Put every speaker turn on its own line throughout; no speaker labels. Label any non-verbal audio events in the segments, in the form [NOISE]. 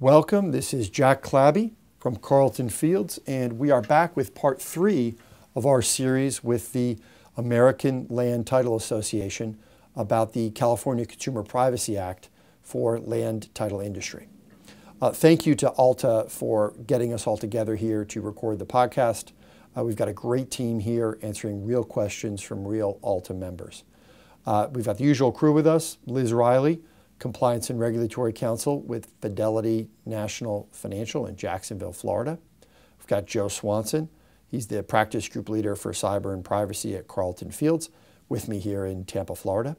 Welcome. This is Jack Clabby from Carlton Fields, and we are back with part three of our series with the American Land Title Association about the California Consumer Privacy Act for land title industry. Uh, thank you to Alta for getting us all together here to record the podcast. Uh, we've got a great team here answering real questions from real Alta members. Uh, we've got the usual crew with us Liz Riley, Compliance and Regulatory Council with Fidelity National Financial in Jacksonville, Florida. We've got Joe Swanson. He's the practice group leader for cyber and privacy at Carlton Fields with me here in Tampa, Florida.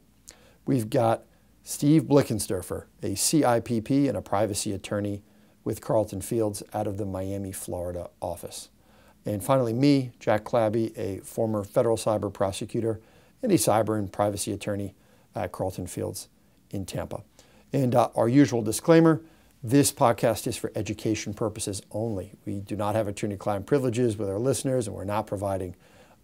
We've got Steve Blickensterfer, a CIPP and a privacy attorney with Carlton Fields out of the Miami, Florida office. And finally, me, Jack Clabby, a former federal cyber prosecutor and a cyber and privacy attorney at Carlton Fields in Tampa. And uh, our usual disclaimer this podcast is for education purposes only. We do not have attorney client privileges with our listeners, and we're not providing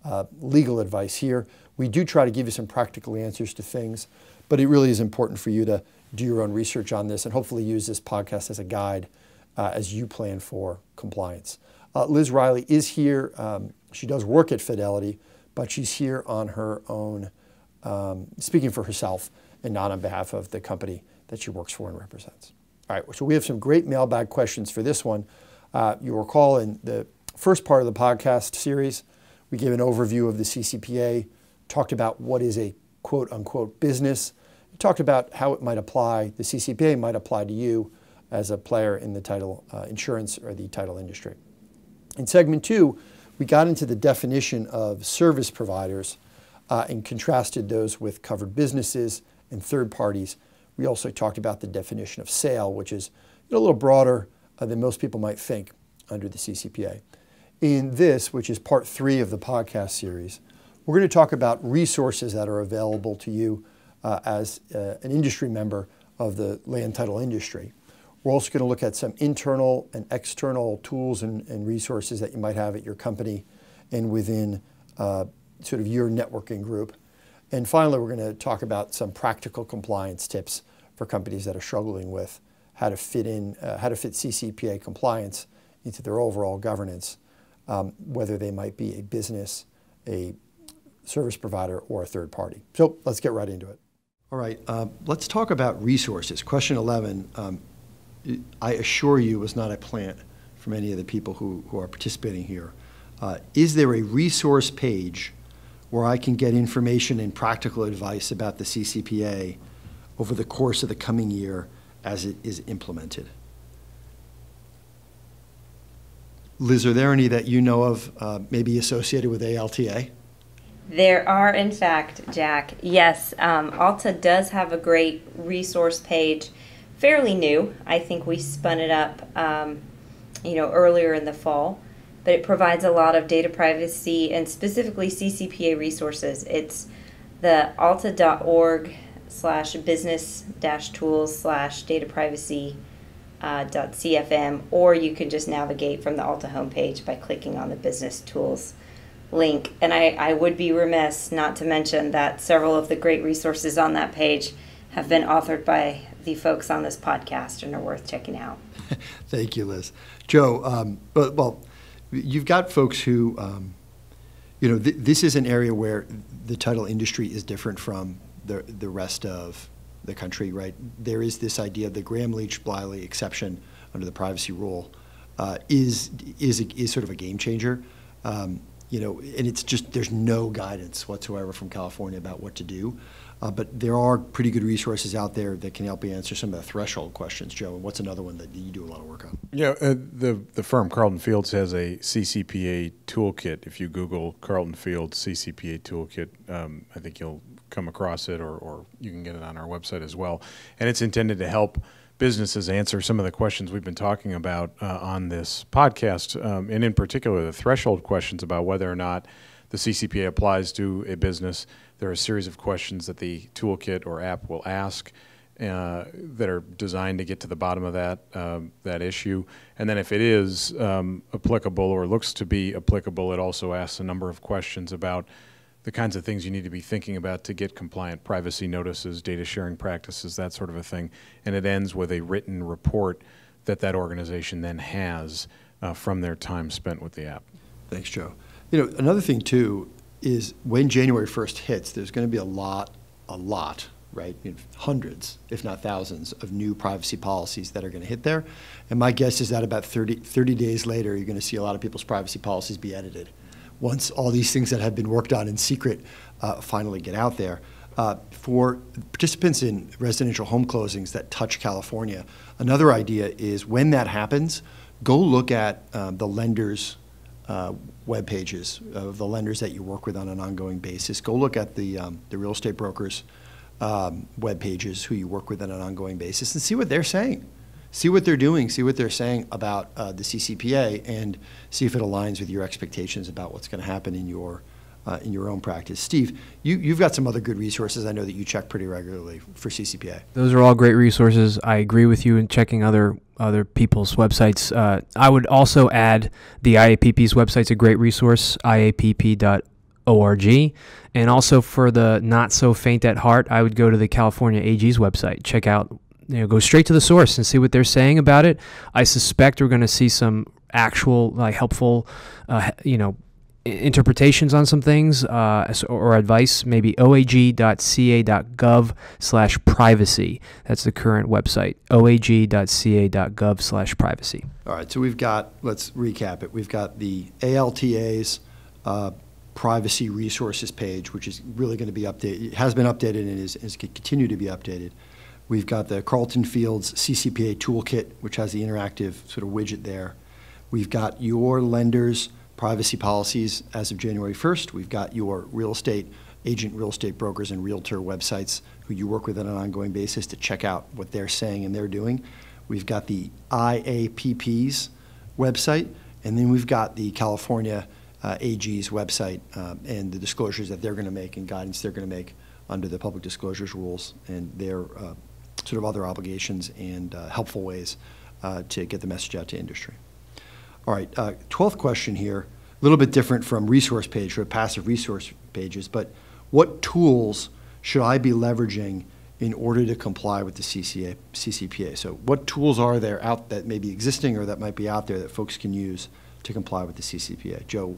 uh, legal advice here. We do try to give you some practical answers to things, but it really is important for you to do your own research on this and hopefully use this podcast as a guide uh, as you plan for compliance. Uh, Liz Riley is here. Um, she does work at Fidelity, but she's here on her own, um, speaking for herself and not on behalf of the company that she works for and represents. All right, so we have some great mailbag questions for this one. Uh, you recall in the first part of the podcast series, we gave an overview of the CCPA, talked about what is a quote unquote business, talked about how it might apply, the CCPA might apply to you as a player in the title uh, insurance or the title industry. In segment two, we got into the definition of service providers uh, and contrasted those with covered businesses and third parties. We also talked about the definition of sale, which is a little broader uh, than most people might think under the CCPA. In this, which is part three of the podcast series, we're going to talk about resources that are available to you uh, as uh, an industry member of the land title industry. We're also going to look at some internal and external tools and, and resources that you might have at your company and within uh, sort of your networking group. And finally, we're going to talk about some practical compliance tips for companies that are struggling with how to fit in, uh, how to fit CCPA compliance into their overall governance, um, whether they might be a business, a service provider, or a third party. So let's get right into it. All right, uh, let's talk about resources. Question 11, um, I assure you, was not a plant from any of the people who, who are participating here. Uh, is there a resource page where I can get information and practical advice about the CCPA over the course of the coming year as it is implemented. Liz, are there any that you know of uh, maybe associated with ALTA?
There are, in fact, Jack. Yes, um, ALTA does have a great resource page, fairly new. I think we spun it up, um, you know, earlier in the fall but it provides a lot of data privacy and specifically CCPA resources. It's the alta.org slash business dash tools slash data privacy uh, dot cfm or you can just navigate from the alta homepage by clicking on the business tools link and I, I would be remiss not to mention that several of the great resources on that page have been authored by the folks on this podcast and are worth checking out
[LAUGHS] thank you liz joe um, but, well you've got folks who, um, you know, th this is an area where the title industry is different from the the rest of the country, right? There is this idea of the Graham-Leach-Bliley exception under the privacy rule uh, is is a, is sort of a game changer. Um, you know, and it's just there's no guidance whatsoever from California about what to do. Uh, but there are pretty good resources out there that can help you answer some of the threshold questions, Joe. And what's another one that you do a lot of work on?
Yeah, uh, the the firm Carlton Fields has a CCPA toolkit. If you Google Carlton Fields CCPA toolkit, um, I think you'll come across it, or or you can get it on our website as well. And it's intended to help businesses answer some of the questions we've been talking about uh, on this podcast, um, and in particular the threshold questions about whether or not the CCPA applies to a business there are a series of questions that the toolkit or app will ask uh, that are designed to get to the bottom of that, um, that issue. And then if it is um, applicable or looks to be applicable, it also asks a number of questions about the kinds of things you need to be thinking about to get compliant privacy notices, data sharing practices, that sort of a thing. And it ends with a written report that that organization then has uh, from their time spent with the app. Thanks,
Joe. You know, another thing too is when January 1st hits, there's going to be a lot, a lot, right? hundreds, if not thousands, of new privacy policies that are going to hit there. And my guess is that about 30, 30 days later, you're going to see a lot of people's privacy policies be edited once all these things that have been worked on in secret uh, finally get out there. Uh, for participants in residential home closings that touch California, another idea is when that happens, go look at um, the lender's uh, web pages of the lenders that you work with on an ongoing basis. Go look at the, um, the real estate brokers' um, web pages who you work with on an ongoing basis and see what they're saying. See what they're doing, see what they're saying about uh, the CCPA, and see if it aligns with your expectations about what's going to happen in your uh, in your own practice. Steve, you, you've got some other good resources I know that you check pretty regularly for CCPA.
Those are all great resources. I agree with you in checking other other people's websites. Uh, I would also add the IAPP's website's a great resource, iapp.org. And also for the not so faint at heart, I would go to the California AG's website, check out you know, go straight to the source and see what they're saying about it. I suspect we're going to see some actual, like, helpful, uh, you know, interpretations on some things uh, or advice, maybe oag.ca.gov slash privacy. That's the current website, oag.ca.gov slash privacy.
All right, so we've got, let's recap it. We've got the ALTA's uh, privacy resources page, which is really going to be updated, has been updated and is, is going to continue to be updated. We've got the Carlton Fields CCPA toolkit, which has the interactive sort of widget there. We've got your lender's privacy policies as of January 1st. We've got your real estate agent, real estate brokers, and realtor websites who you work with on an ongoing basis to check out what they're saying and they're doing. We've got the IAPP's website, and then we've got the California uh, AG's website um, and the disclosures that they're going to make and guidance they're going to make under the public disclosures rules and their uh, sort of other obligations and uh, helpful ways uh, to get the message out to industry. All right, uh, 12th question here, a little bit different from resource page or passive resource pages, but what tools should I be leveraging in order to comply with the CCA, CCPA? So what tools are there out that may be existing or that might be out there that folks can use to comply with the CCPA? Joe,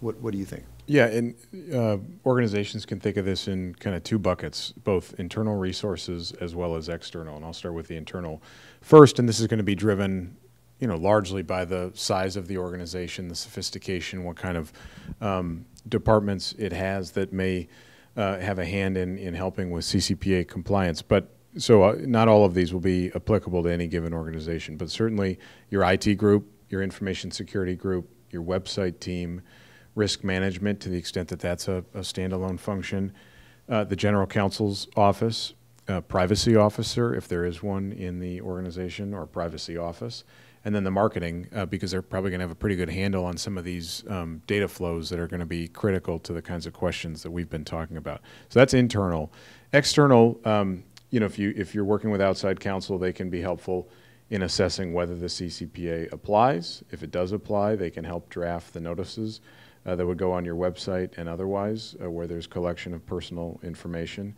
what, what do you think?
Yeah, and uh, organizations can think of this in kind of two buckets, both internal resources as well as external. And I'll start with the internal first, and this is going to be driven you know, largely by the size of the organization, the sophistication, what kind of um, departments it has that may uh, have a hand in, in helping with CCPA compliance. But so uh, not all of these will be applicable to any given organization, but certainly your IT group, your information security group, your website team, risk management to the extent that that's a, a standalone function, uh, the general counsel's office, uh, privacy officer if there is one in the organization or privacy office, and then the marketing uh, because they're probably going to have a pretty good handle on some of these um, data flows that are going to be critical to the kinds of questions that we've been talking about. So that's internal. External, um, you know, if you if you're working with outside counsel, they can be helpful in assessing whether the CCPA applies. If it does apply, they can help draft the notices uh, that would go on your website and otherwise, uh, where there's collection of personal information.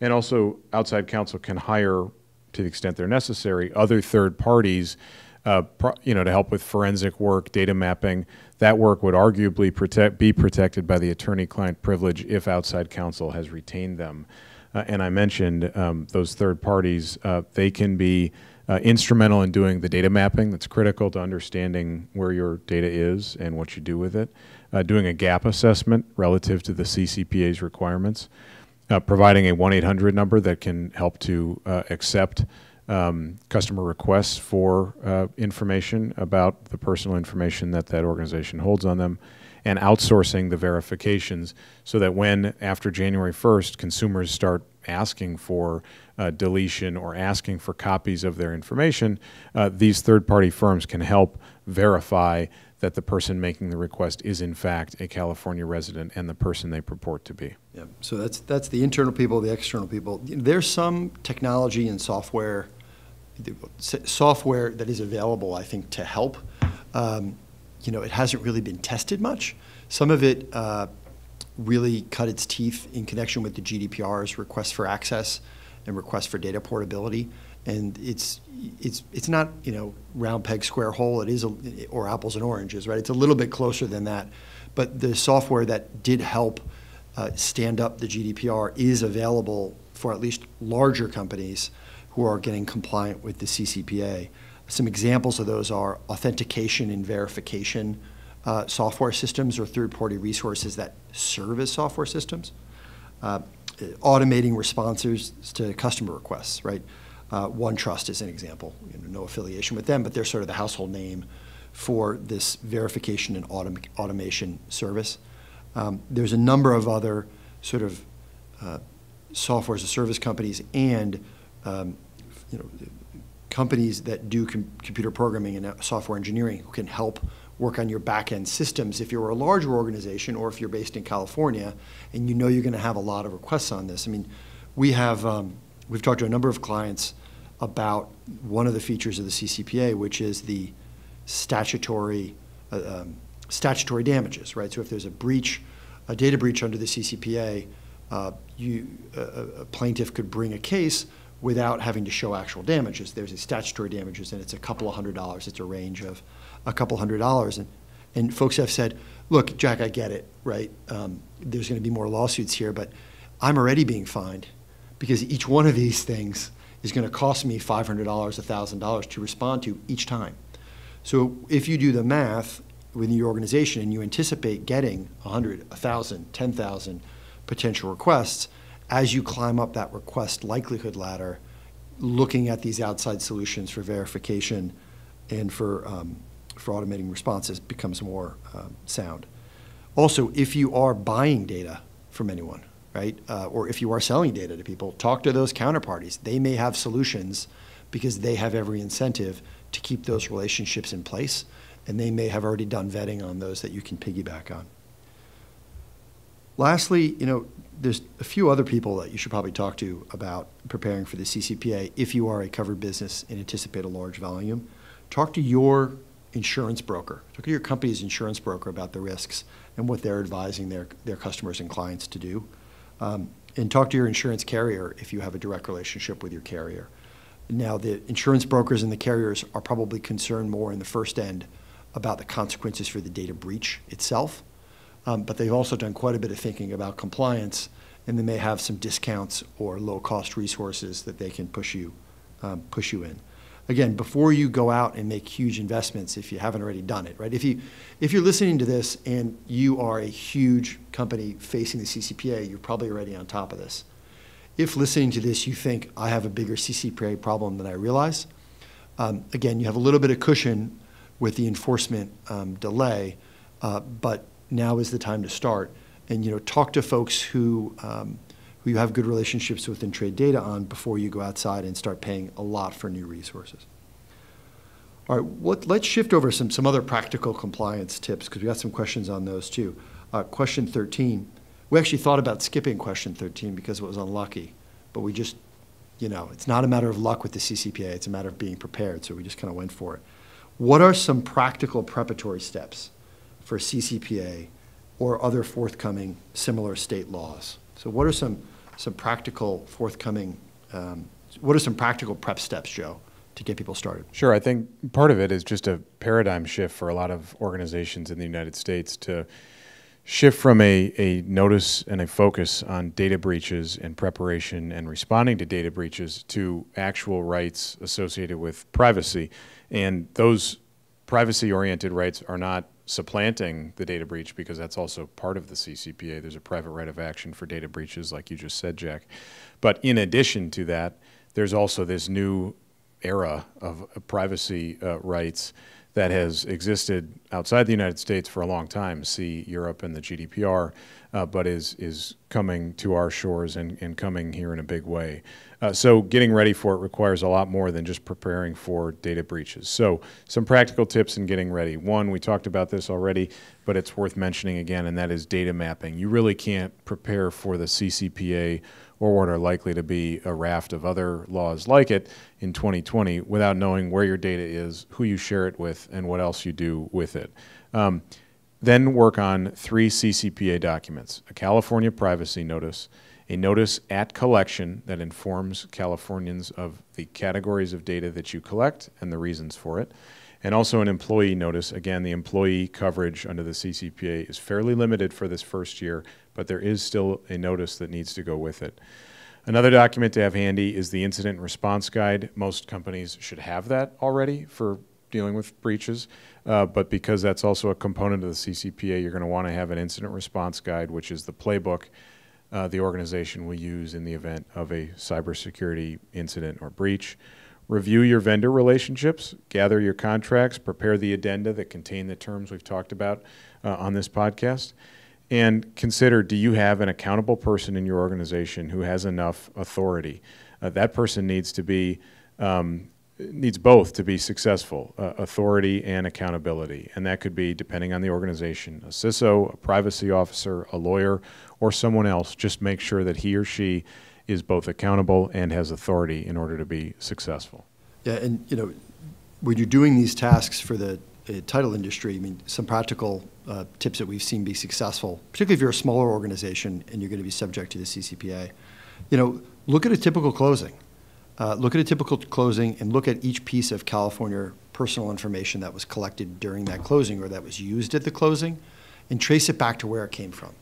And also, outside counsel can hire, to the extent they're necessary, other third parties uh, pro, you know, to help with forensic work, data mapping. That work would arguably protect, be protected by the attorney-client privilege if outside counsel has retained them. Uh, and I mentioned um, those third parties, uh, they can be uh, instrumental in doing the data mapping that's critical to understanding where your data is and what you do with it, uh, doing a gap assessment relative to the CCPA's requirements, uh, providing a 1-800 number that can help to accept um, customer requests for uh, information about the personal information that that organization holds on them and outsourcing the verifications so that when after January 1st consumers start asking for uh, deletion or asking for copies of their information, uh, these third-party firms can help verify that the person making the request is in fact a California resident and the person they purport to be.
Yeah, so that's that's the internal people, the external people. There's some technology and software software that is available, I think, to help. Um, you know, it hasn't really been tested much. Some of it uh, really cut its teeth in connection with the GDPR's request for access and request for data portability. And it's it's it's not you know round peg square hole. It is a, or apples and oranges, right? It's a little bit closer than that. But the software that did help uh, stand up the GDPR is available for at least larger companies who are getting compliant with the CCPA. Some examples of those are authentication and verification uh, software systems or third-party resources that serve as software systems, uh, automating responses to customer requests, right? Uh, is an example, you know, no affiliation with them, but they're sort of the household name for this verification and autom automation service. Um, there's a number of other sort of uh, software as a service companies and um, you know, companies that do com computer programming and uh, software engineering who can help work on your back end systems if you're a larger organization or if you're based in California and you know you're going to have a lot of requests on this. I mean, we have um, we've talked to a number of clients about one of the features of the CCPA, which is the statutory uh, um, statutory damages, right? So if there's a breach, a data breach under the CCPA, uh, you, uh, a plaintiff could bring a case without having to show actual damages. There's a statutory damages, and it's a couple of hundred dollars. It's a range of a couple hundred dollars. And, and folks have said, look, Jack, I get it, right? Um, there's going to be more lawsuits here, but I'm already being fined because each one of these things is going to cost me $500, $1,000 to respond to each time. So if you do the math within your organization and you anticipate getting 100, 1,000, 10,000 potential requests – as you climb up that request likelihood ladder, looking at these outside solutions for verification and for, um, for automating responses becomes more um, sound. Also, if you are buying data from anyone, right, uh, or if you are selling data to people, talk to those counterparties. They may have solutions because they have every incentive to keep those relationships in place, and they may have already done vetting on those that you can piggyback on. Lastly, you know, there's a few other people that you should probably talk to about preparing for the CCPA if you are a covered business and anticipate a large volume. Talk to your insurance broker. Talk to your company's insurance broker about the risks and what they're advising their, their customers and clients to do. Um, and talk to your insurance carrier if you have a direct relationship with your carrier. Now, the insurance brokers and the carriers are probably concerned more in the first end about the consequences for the data breach itself um, but they've also done quite a bit of thinking about compliance, and they may have some discounts or low-cost resources that they can push you, um, push you in. Again, before you go out and make huge investments, if you haven't already done it, right? If you, if you're listening to this and you are a huge company facing the CCPA, you're probably already on top of this. If listening to this, you think I have a bigger CCPA problem than I realize, um, again, you have a little bit of cushion with the enforcement um, delay, uh, but now is the time to start. And you know, talk to folks who um, who you have good relationships with and trade data on before you go outside and start paying a lot for new resources. All right, what, let's shift over some some other practical compliance tips because we got some questions on those too. Uh, question 13. We actually thought about skipping question 13 because it was unlucky, but we just, you know, it's not a matter of luck with the CCPA, it's a matter of being prepared, so we just kind of went for it. What are some practical preparatory steps? for CCPA or other forthcoming similar state laws. So what are some, some practical forthcoming, um, what are some practical prep steps, Joe, to get people started? Sure, I think
part of it is just a paradigm shift for a lot of organizations in the United States to shift from a, a notice and a focus on data breaches and preparation and responding to data breaches to actual rights associated with privacy. And those privacy oriented rights are not supplanting the data breach because that's also part of the CCPA. There's a private right of action for data breaches, like you just said, Jack. But in addition to that, there's also this new era of privacy uh, rights that has existed outside the United States for a long time, see Europe and the GDPR, uh, but is is coming to our shores and, and coming here in a big way. Uh, so getting ready for it requires a lot more than just preparing for data breaches. So some practical tips in getting ready. One, we talked about this already, but it's worth mentioning again, and that is data mapping. You really can't prepare for the CCPA or what are likely to be a raft of other laws like it in 2020 without knowing where your data is, who you share it with, and what else you do with it. Um, then work on three CCPA documents, a California privacy notice, a notice at collection that informs Californians of the categories of data that you collect and the reasons for it, and also an employee notice. Again, the employee coverage under the CCPA is fairly limited for this first year, but there is still a notice that needs to go with it. Another document to have handy is the incident response guide. Most companies should have that already for dealing with breaches, uh, but because that's also a component of the CCPA, you're going to want to have an incident response guide, which is the playbook uh, the organization will use in the event of a cybersecurity incident or breach. Review your vendor relationships, gather your contracts, prepare the addenda that contain the terms we've talked about uh, on this podcast and consider do you have an accountable person in your organization who has enough authority? Uh, that person needs to be um, needs both to be successful, uh, authority and accountability. And that could be, depending on the organization, a CISO, a privacy officer, a lawyer, or someone else. Just make sure that he or she is both accountable and has authority in order to be successful.
Yeah, and you know, when you're doing these tasks for the uh, title industry, I mean, some practical uh, tips that we've seen be successful, particularly if you're a smaller organization and you're going to be subject to the CCPA. You know, look at a typical closing. Uh, look at a typical closing and look at each piece of California personal information that was collected during that closing or that was used at the closing and trace it back to where it came from.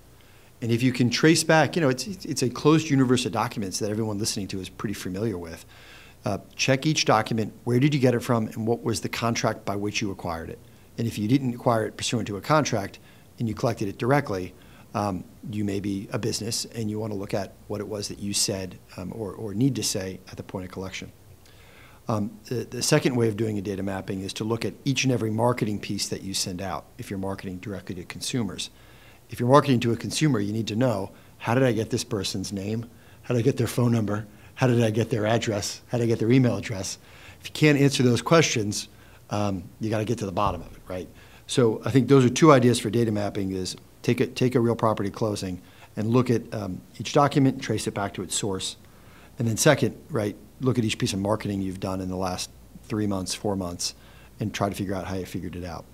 And if you can trace back, you know, it's, it's a closed universe of documents that everyone listening to is pretty familiar with. Uh, check each document. Where did you get it from, and what was the contract by which you acquired it? And if you didn't acquire it pursuant to a contract and you collected it directly, um, you may be a business and you want to look at what it was that you said um, or, or, need to say at the point of collection. Um, the, the, second way of doing a data mapping is to look at each and every marketing piece that you send out if you're marketing directly to consumers. If you're marketing to a consumer, you need to know how did I get this person's name? How did I get their phone number? how did I get their address? How did I get their email address? If you can't answer those questions, um, you got to get to the bottom of it, right? So I think those are two ideas for data mapping: is take a take a real property closing and look at um, each document, trace it back to its source, and then second, right, look at each piece of marketing you've done in the last three months, four months, and try to figure out how you figured it out.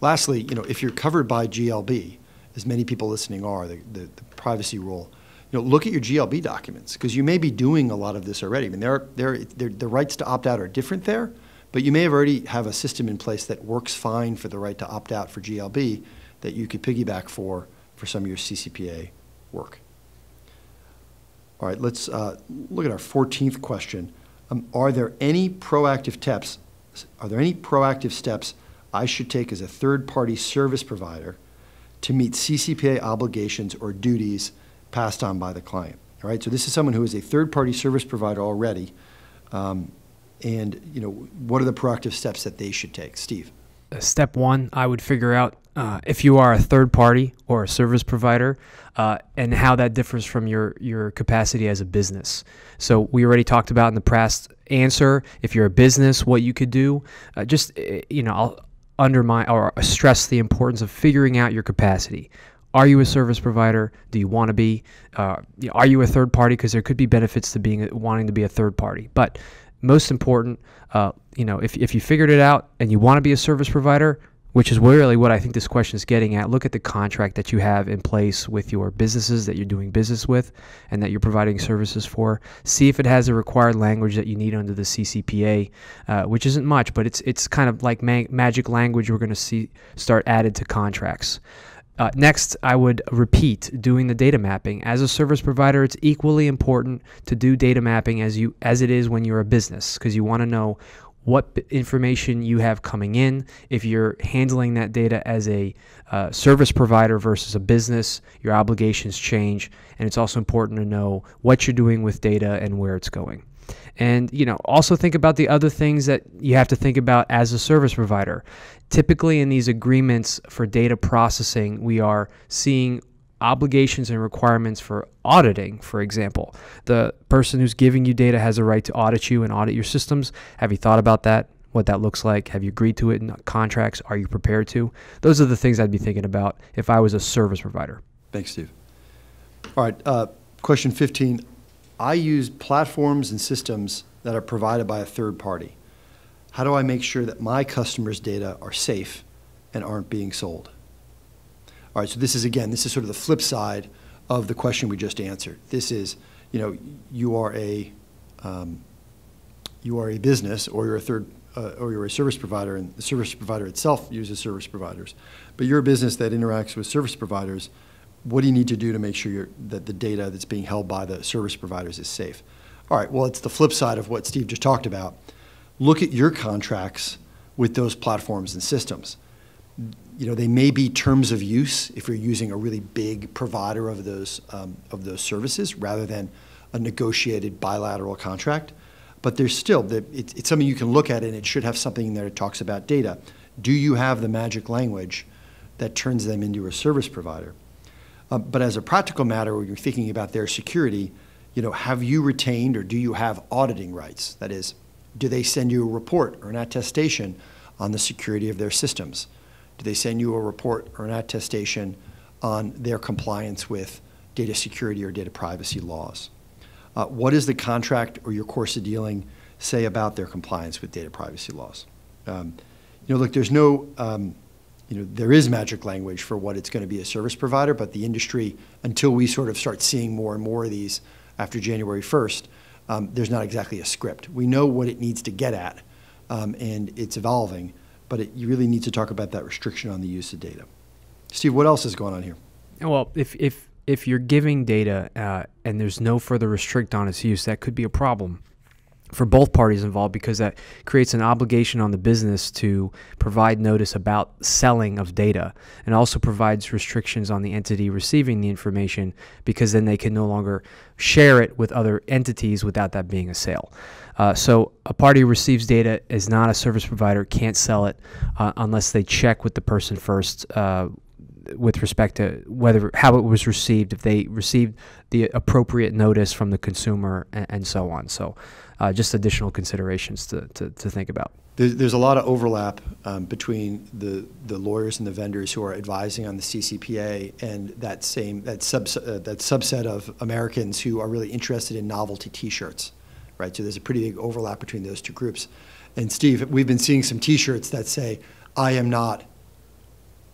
Lastly, you know, if you're covered by GLB, as many people listening are, the, the, the privacy rule you know, look at your GLB documents because you may be doing a lot of this already. I mean, there are, there, there, the rights to opt out are different there, but you may have already have a system in place that works fine for the right to opt out for GLB that you could piggyback for for some of your CCPA work. All right, let's uh, look at our 14th question. Um, are there any proactive steps? Are there any proactive steps I should take as a third-party service provider to meet CCPA obligations or duties? passed on by the client. All right, so this is someone who is a third-party service provider already, um, and you know what are the proactive steps that they should take, Steve?
Uh, step one, I would figure out uh, if you are a third party or a service provider uh, and how that differs from your, your capacity as a business. So, we already talked about in the past answer if you're a business, what you could do. Uh, just, eh, you know, I'll undermine or stress the importance of figuring out your capacity. Are you a service provider? Do you want to be? Uh, are you a third party? Because there could be benefits to being wanting to be a third party. But most important, uh, you know, if, if you figured it out and you want to be a service provider, which is really what I think this question is getting at, look at the contract that you have in place with your businesses that you're doing business with and that you're providing services for. See if it has the required language that you need under the CCPA, uh, which isn't much, but it's it's kind of like magic language we're going to see start added to contracts. Uh, next, I would repeat doing the data mapping. As a service provider, it's equally important to do data mapping as you as it is when you're a business because you want to know what information you have coming in. If you're handling that data as a uh, service provider versus a business, your obligations change, and it's also important to know what you're doing with data and where it's going. And you know, also think about the other things that you have to think about as a service provider. Typically in these agreements for data processing, we are seeing obligations and requirements for auditing, for example. The person who's giving you data has a right to audit you and audit your systems. Have you thought about that? What that looks like? Have you agreed to it in contracts? Are you prepared to? Those are the things I'd be thinking about if I was a service provider.
Thanks, Steve. All right, uh, question 15. I use platforms and systems that are provided by a third party. How do I make sure that my customers' data are safe and aren't being sold? All right, so this is again, this is sort of the flip side of the question we just answered. This is, you know, you are a um, you are a business or you're a third uh, or you're a service provider, and the service provider itself uses service providers, but you're a business that interacts with service providers what do you need to do to make sure that the data that's being held by the service providers is safe? All right, well, it's the flip side of what Steve just talked about. Look at your contracts with those platforms and systems. You know, they may be terms of use if you're using a really big provider of those, um, of those services rather than a negotiated bilateral contract. But there's still, the, it, it's something you can look at and it should have something in there that talks about data. Do you have the magic language that turns them into a service provider? Uh, but as a practical matter, when you're thinking about their security, you know, have you retained or do you have auditing rights? That is, do they send you a report or an attestation on the security of their systems? Do they send you a report or an attestation on their compliance with data security or data privacy laws? Uh, what does the contract or your course of dealing say about their compliance with data privacy laws? Um, you know, look, there's no um, you know, there is magic language for what it's going to be a service provider, but the industry, until we sort of start seeing more and more of these after January 1st, um, there's not exactly a script. We know what it needs to get at, um, and it's evolving, but it, you really need to talk about that restriction on the use of data. Steve, what else is going on here?
Well, if, if, if you're giving data uh, and there's no further restrict on its use, that could be a problem for both parties involved because that creates an obligation on the business to provide notice about selling of data and also provides restrictions on the entity receiving the information because then they can no longer share it with other entities without that being a sale. Uh, so a party receives data is not a service provider, can't sell it uh, unless they check with the person first uh, with respect to whether how it was received, if they received the appropriate notice from the consumer, and, and so on. So, uh, just additional considerations to, to, to think about.
There's, there's, a lot of overlap um, between the, the lawyers and the vendors who are advising on the CCPA and that same that sub uh, that subset of Americans who are really interested in novelty T-shirts, right? So there's a pretty big overlap between those two groups. And Steve, we've been seeing some T-shirts that say, "I am not."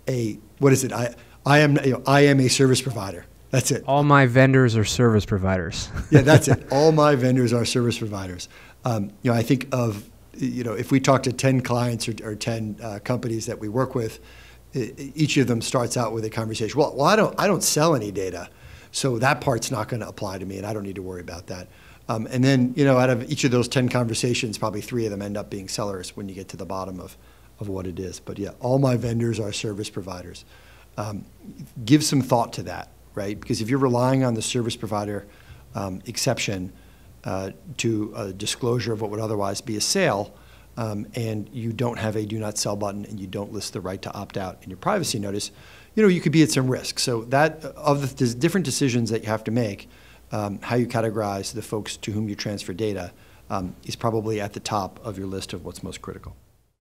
a what is it? I I am you know, I am a service provider.
That's it. All my vendors are service providers. [LAUGHS] yeah, that's it.
[LAUGHS] All my vendors are service providers. Um, you know, I think of you know if we talk to ten clients or, or ten uh, companies that we work with, each of them starts out with a conversation. Well, well, I don't I don't sell any data, so that part's not going to apply to me, and I don't need to worry about that. Um, and then you know, out of each of those ten conversations, probably three of them end up being sellers when you get to the bottom of of what it is. But yeah, all my vendors are service providers. Um, give some thought to that, right? Because if you're relying on the service provider um, exception uh, to a disclosure of what would otherwise be a sale, um, and you don't have a do not sell button and you don't list the right to opt out in your privacy notice, you know, you could be at some risk. So that, uh, of the different decisions that you have to make, um, how you categorize the folks to whom you transfer data um, is probably at the top of your list of what's most critical.